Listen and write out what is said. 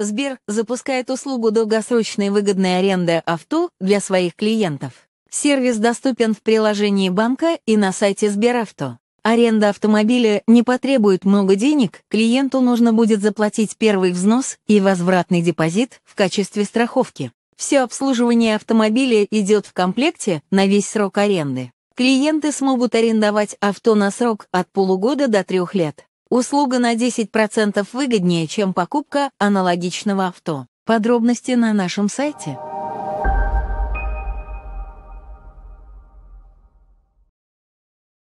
Сбер запускает услугу долгосрочной выгодной аренды авто для своих клиентов. Сервис доступен в приложении банка и на сайте Сберавто. Аренда автомобиля не потребует много денег, клиенту нужно будет заплатить первый взнос и возвратный депозит в качестве страховки. Все обслуживание автомобиля идет в комплекте на весь срок аренды. Клиенты смогут арендовать авто на срок от полугода до трех лет. Услуга на 10% выгоднее, чем покупка аналогичного авто. Подробности на нашем сайте.